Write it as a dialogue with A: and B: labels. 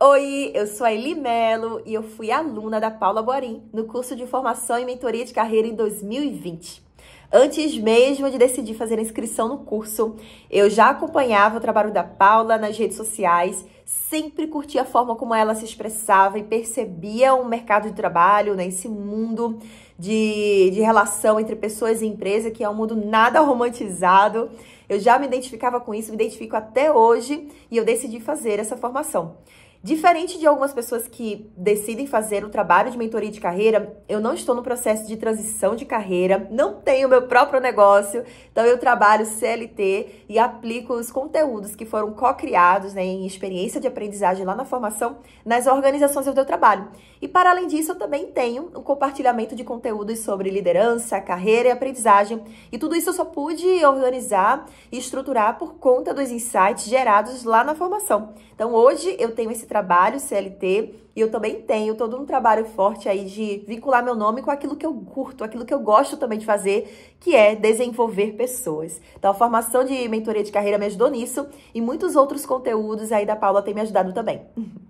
A: Oi, eu sou a Eli Melo e eu fui aluna da Paula Borim no curso de formação e mentoria de carreira em 2020. Antes mesmo de decidir fazer a inscrição no curso, eu já acompanhava o trabalho da Paula nas redes sociais, sempre curtia a forma como ela se expressava e percebia o mercado de trabalho, né, esse mundo de, de relação entre pessoas e empresa, que é um mundo nada romantizado. Eu já me identificava com isso, me identifico até hoje e eu decidi fazer essa formação. Diferente de algumas pessoas que decidem fazer o trabalho de mentoria de carreira, eu não estou no processo de transição de carreira, não tenho meu próprio negócio, então eu trabalho CLT e aplico os conteúdos que foram co-criados né, em experiência de aprendizagem lá na formação nas organizações onde eu trabalho. E para além disso, eu também tenho um compartilhamento de conteúdos sobre liderança, carreira e aprendizagem. E tudo isso eu só pude organizar e estruturar por conta dos insights gerados lá na formação. Então hoje eu tenho esse trabalho trabalho CLT e eu também tenho todo um trabalho forte aí de vincular meu nome com aquilo que eu curto, aquilo que eu gosto também de fazer, que é desenvolver pessoas. Então a formação de mentoria de carreira me ajudou nisso e muitos outros conteúdos aí da Paula tem me ajudado também.